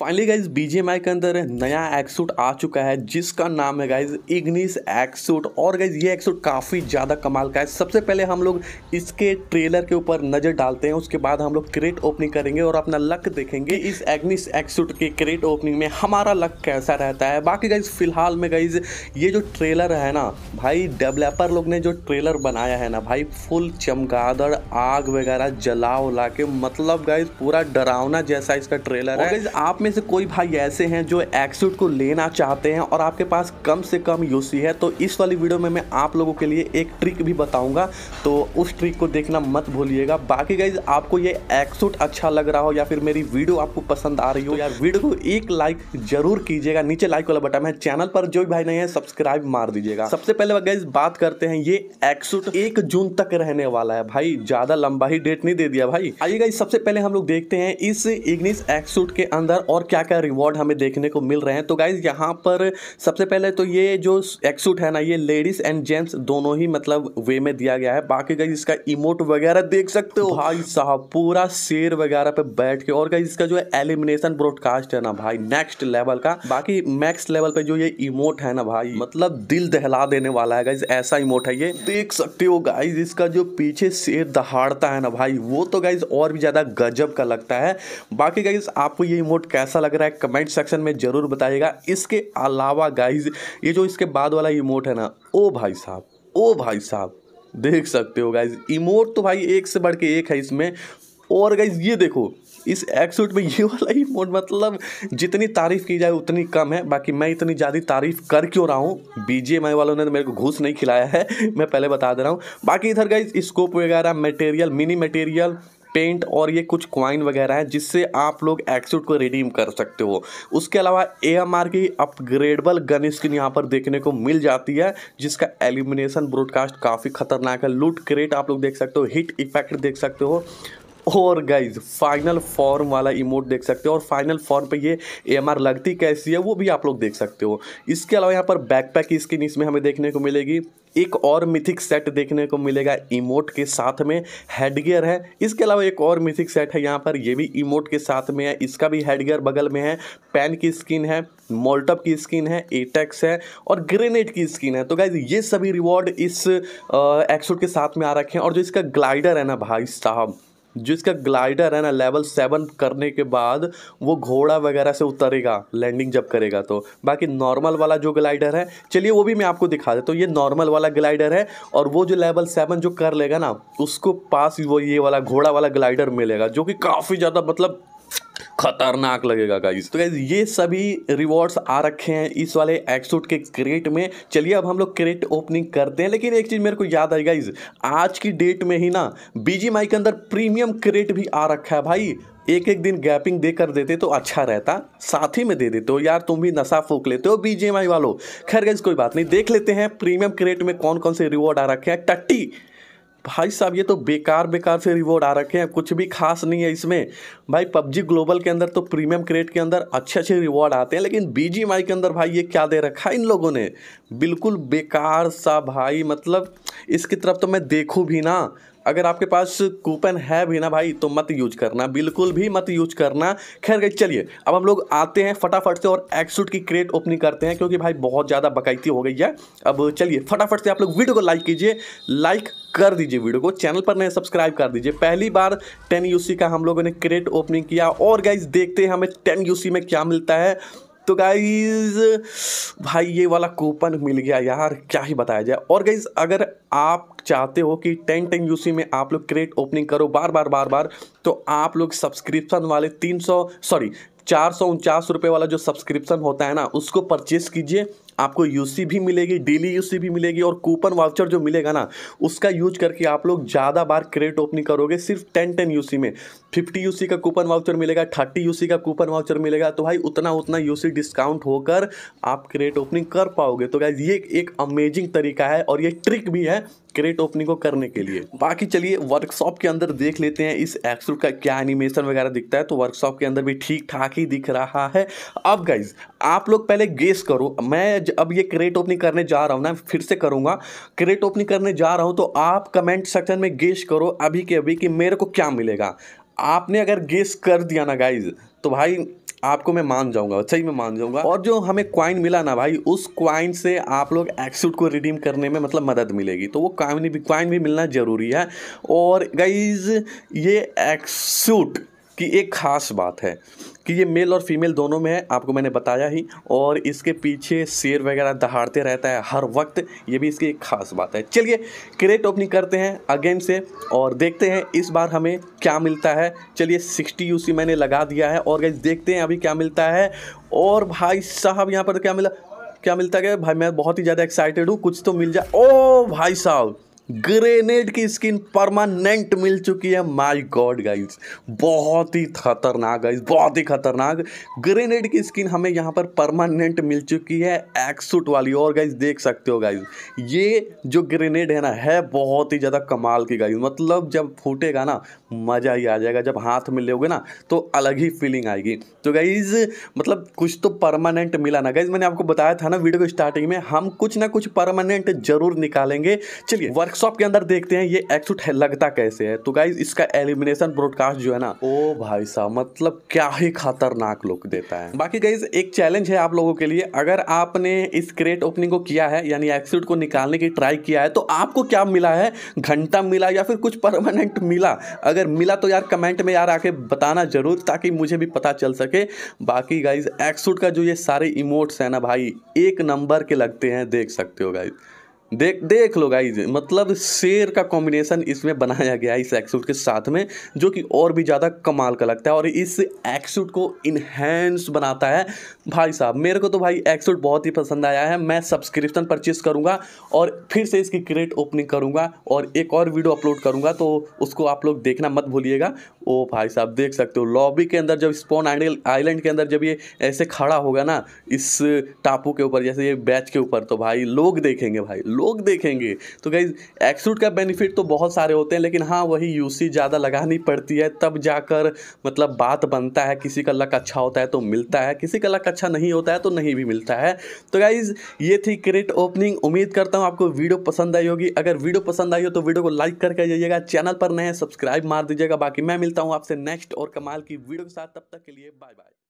finally guys BGMI के अंदर नया एक्सूट आ चुका है जिसका नाम है गाइज इग्निस एक्सूट और गाइज ये एक्सूट काफ़ी ज़्यादा कमाल का है सबसे पहले हम लोग इसके ट्रेलर के ऊपर नज़र डालते हैं उसके बाद हम लोग क्रेट ओपनिंग करेंगे और अपना लक देखेंगे इस एग्निस एक्सूट के क्रेट ओपनिंग में हमारा लक कैसा रहता है बाकी गाइज फिलहाल में गाइज ये जो ट्रेलर है ना भाई डेवलपर लोग ने जो ट्रेलर बनाया है ना भाई फुल चमगादड़ आग वगैरह जला उला के मतलब गाइज पूरा डरावना जैसा इसका ट्रेलर है आप में से कोई भाई ऐसे हैं जो एक्सूट को लेना चाहते हैं और आपके पास कम से कम यूसी है तो इस वाली वीडियो में मैं आप लोगों के लिए एक ट्रिक भी बताऊंगा तो उस ट्रिक को देखना मत भूलिएगा बाकी गाइज आपको ये एक्सूट अच्छा लग रहा हो या फिर मेरी वीडियो आपको पसंद आ रही हो यार वीडियो को एक लाइक जरूर कीजिएगा नीचे लाइक वाला बटन है चैनल पर जो भी भाई नहीं है सब्सक्राइब मार दीजिएगा सबसे पहले गाइज बात करते हैं ये एक्सूट एक जून तक रहने वाला है भाई ज्यादा लंबा ही डेट नहीं दे दिया भाई आइए गाइज सबसे पहले हम लोग देखते हैं इस इग्निस एक्सूट के अंदर और क्या क्या रिवॉर्ड हमें देखने को मिल रहे हैं तो गाइज़ यहाँ पर सबसे पहले तो ये जो एक्सूट है ना ये लेडीज़ एंड जेंट्स दोनों ही मतलब वे में दिया गया है बाकी गाइज इसका इमोट वगैरह देख सकते हो भाई साहब पूरा शेर वगैरह पे बैठ के और गाइज इसका जो है एलिमिनेशन ब्रॉडकास्ट है ना भाई नेक्स्ट लेवल का बाकी मैक्स लेवल पे जो ये इमोट है ना भाई मतलब दिल दहला देने वाला है गाइज ऐसा इमोट है ये देख सकते हो गाइज इसका जो पीछे शेर दहाड़ता है ना भाई वो तो गाइज और भी ज़्यादा गजब का लगता है बाकी गाइज आपको ये इमोट कैसे कैसा लग रहा है कमेंट सेक्शन में ज़रूर बताइएगा इसके अलावा गाइज ये जो इसके बाद वाला इमोट है ना ओ भाई साहब ओ भाई साहब देख सकते हो गाइज इमोट तो भाई एक से बढ़ के एक है इसमें और गाइज ये देखो इस एक्सूट में ये वाला ही मोड मतलब जितनी तारीफ़ की जाए उतनी कम है बाकी मैं इतनी ज़्यादा तारीफ़ कर क्यों रहा हूँ बीजेएमआई वालों ने तो मेरे को घूस नहीं खिलाया है मैं पहले बता दे रहा हूँ बाकी इधर गाइज स्कोप वगैरह मटेरियल मिनी मटेरियल पेंट और ये कुछ क्वाइन वगैरह हैं जिससे आप लोग एक्सूट को रिडीम कर सकते हो उसके अलावा ए की अपग्रेडेबल गन स्किन यहाँ पर देखने को मिल जाती है जिसका एलिमिनेशन ब्रॉडकास्ट काफ़ी खतरनाक है लूट क्रेट आप लोग देख सकते हो हिट इफेक्ट देख सकते हो और गाइज फाइनल फॉर्म वाला इमोट देख सकते हो और फाइनल फॉर्म पे ये एम लगती कैसी है वो भी आप लोग देख सकते हो इसके अलावा यहाँ पर बैकपैक स्किन इसमें हमें देखने को मिलेगी एक और मिथिक सेट देखने को मिलेगा इमोट के साथ में हेडगियर है इसके अलावा एक और मिथिक सेट है यहाँ पर ये भी इमोट के साथ में है इसका भी हेडगियर बगल में है पेन की स्किन है मोल्टअप की स्किन है एटेक्स है और ग्रेनेड की स्किन है तो गाइज ये सभी रिवॉर्ड इस एक्सूट के साथ में आ रखे हैं और जो इसका ग्लाइडर है ना भाई साहब जिसका ग्लाइडर है ना लेवल सेवन करने के बाद वो घोड़ा वगैरह से उतरेगा लैंडिंग जब करेगा तो बाकी नॉर्मल वाला जो ग्लाइडर है चलिए वो भी मैं आपको दिखा देता हूँ ये नॉर्मल वाला ग्लाइडर है और वो जो लेवल सेवन जो कर लेगा ना उसको पास वो ये वाला घोड़ा वाला ग्लाइडर मिलेगा जो कि काफ़ी ज़्यादा मतलब खतरनाक लगेगा गाइज तो गाइज ये सभी रिवॉर्ड्स आ रखे हैं इस वाले एक्सूट के क्रेट में चलिए अब हम लोग क्रेट ओपनिंग करते हैं लेकिन एक चीज़ मेरे को याद आई गाइज आज की डेट में ही ना बीजी माई के अंदर प्रीमियम क्रेट भी आ रखा है भाई एक एक दिन गैपिंग दे कर देते तो अच्छा रहता साथ ही में दे देते हो यार तुम भी नशा फूक लेते हो बीजेएमआई वालों खैर गैस कोई बात नहीं देख लेते हैं प्रीमियम क्रेट में कौन कौन से रिवॉर्ड आ रखे हैं टट्टी भाई साहब ये तो बेकार बेकार से रिवॉर्ड आ रखे हैं कुछ भी खास नहीं है इसमें भाई पबजी ग्लोबल के अंदर तो प्रीमियम क्रेट के अंदर अच्छे अच्छे रिवॉर्ड आते हैं लेकिन बी के अंदर भाई ये क्या दे रखा है इन लोगों ने बिल्कुल बेकार सा भाई मतलब इसकी तरफ तो मैं देखूँ भी ना अगर आपके पास कूपन है भी ना भाई तो मत यूज करना बिल्कुल भी मत यूज करना खैर गई चलिए अब हम लोग आते हैं फटाफट से और एक्सूट की क्रेट ओपनिंग करते हैं क्योंकि भाई बहुत ज़्यादा बकायती हो गई है अब चलिए फटाफट से आप लोग वीडियो को लाइक कीजिए लाइक कर दीजिए वीडियो को चैनल पर नए सब्सक्राइब कर दीजिए पहली बार टेन यूसी का हम लोगों ने क्रेट ओपनिंग किया और गाइज देखते हैं हमें टेन यूसी में क्या मिलता है तो गाइज भाई ये वाला कूपन मिल गया यार क्या ही बताया जाए और गाइज अगर आप चाहते हो कि टेन टेन यूसी में आप लोग क्रेट ओपनिंग करो बार बार बार बार तो आप लोग सब्सक्रिप्शन वाले तीन सौ सॉरी चार सौ उनचास रुपये वाला जो सब्सक्रिप्शन होता है ना उसको परचेस कीजिए आपको यूसी भी मिलेगी डेली यूसी भी मिलेगी और कूपन वाउचर जो मिलेगा ना उसका यूज करके आप लोग ज़्यादा बार क्रेट ओपनिंग करोगे सिर्फ टेन टेन यूसी में फिफ्टी यूसी का कूपन वाउचर मिलेगा थर्टी यू का कूपन वाउचर मिलेगा तो भाई उतना उतना यू डिस्काउंट होकर आप क्रेट ओपनिंग कर पाओगे तो गाइज ये एक अमेजिंग तरीका है और ये ट्रिक भी है क्रेट ओपनिंग को करने के लिए बाकी चलिए वर्कशॉप के अंदर देख लेते हैं इस एक्सल का क्या एनिमेशन वगैरह दिखता है तो वर्कशॉप के अंदर भी ठीक ठाक ही दिख रहा है अब गाइज आप लोग पहले गेस करो मैं अब ये क्रेट ओपनिंग करने जा रहा हूँ ना फिर से करूँगा क्रेट ओपनिंग करने जा रहा हूँ तो आप कमेंट सेक्शन में गेस करो अभी के अभी कि मेरे को क्या मिलेगा आपने अगर गेस कर दिया ना गाइज तो भाई आपको मैं मान जाऊंगा सही में मान जाऊंगा और जो हमें क्वाइन मिला ना भाई उस क्वाइन से आप लोग एक्सूट को रिडीम करने में मतलब मदद मिलेगी तो वो क्वाइन भी क्वाइन भी मिलना ज़रूरी है और गाइज ये एक्सूट कि एक ख़ास बात है कि ये मेल और फीमेल दोनों में है आपको मैंने बताया ही और इसके पीछे शेर वगैरह दहाड़ते रहता है हर वक्त ये भी इसकी एक ख़ास बात है चलिए क्रेट ओपनिंग करते हैं अगेन से और देखते हैं इस बार हमें क्या मिलता है चलिए सिक्सटी यू मैंने लगा दिया है और गैस देखते हैं अभी क्या मिलता है और भाई साहब यहाँ पर तो क्या मिला क्या मिलता है भाई मैं बहुत ही ज़्यादा एक्साइटेड हूँ कुछ तो मिल जाए ओ भाई साहब ग्रेनेड की स्किन परमानेंट मिल चुकी है माय गॉड गाइस बहुत ही खतरनाक गाइस बहुत ही खतरनाक ग्रेनेड की स्किन हमें यहां पर परमानेंट मिल चुकी है एक्सूट वाली और गाइस देख सकते हो गाइस ये जो ग्रेनेड है ना है बहुत ही ज़्यादा कमाल की गाइस मतलब जब फूटेगा ना मज़ा ही आ जाएगा जब हाथ में लोगे ना तो अलग ही फीलिंग आएगी तो गाइज मतलब कुछ तो परमानेंट मिला ना गाइज मैंने आपको बताया था ना वीडियो को स्टार्टिंग में हम कुछ ना कुछ परमानेंट जरूर निकालेंगे चलिए वर्क एक्सॉप के अंदर देखते हैं ये एक्सूट है लगता कैसे है तो गाइज इसका एलिमिनेशन ब्रॉडकास्ट जो है ना ओ भाई साहब मतलब क्या ही खतरनाक लुक देता है बाकी गाइज एक चैलेंज है आप लोगों के लिए अगर आपने इस क्रेट ओपनिंग को किया है यानी एक्सूट को निकालने की ट्राई किया है तो आपको क्या मिला है घंटा मिला या फिर कुछ परमानेंट मिला अगर मिला तो यार कमेंट में यार आके बताना जरूर ताकि मुझे भी पता चल सके बाकी गाइज एक्सूट का जो ये सारे इमोट्स है ना भाई एक नंबर के लगते हैं देख सकते हो गाइज देख देख लो गाइज मतलब शेर का कॉम्बिनेशन इसमें बनाया गया है इस एक्सूट के साथ में जो कि और भी ज़्यादा कमाल का लगता है और इस एक्सूट को इन्हेंस बनाता है भाई साहब मेरे को तो भाई एक्सूट बहुत ही पसंद आया है मैं सब्सक्रिप्शन परचेज करूँगा और फिर से इसकी क्रेट ओपनिंग करूँगा और एक और वीडियो अपलोड करूँगा तो उसको आप लोग देखना मत भूलिएगा ओ भाई साहब देख सकते हो लॉबी के अंदर जब स्पॉन आइलैंड के अंदर जब ये ऐसे खड़ा होगा ना इस टापू के ऊपर जैसे ये बैच के ऊपर तो भाई लोग देखेंगे भाई लोग देखेंगे तो गाइज एक्सूट का बेनिफिट तो बहुत सारे होते हैं लेकिन हाँ वही यूसी ज़्यादा लगानी पड़ती है तब जाकर मतलब बात बनता है किसी का लक अच्छा होता है तो मिलता है किसी का लक अच्छा नहीं होता है तो नहीं भी मिलता है तो गाइज ये थी क्रेट ओपनिंग उम्मीद करता हूँ आपको वीडियो पसंद आई होगी अगर वीडियो पसंद आई हो तो वीडियो को लाइक करके जाइएगा चैनल पर नए सब्सक्राइब मार दीजिएगा बाकी मैं मिलता मिलता हूँ आपसे नेक्स्ट और कमाल की वीडियो के साथ तब तक के लिए बाय बाय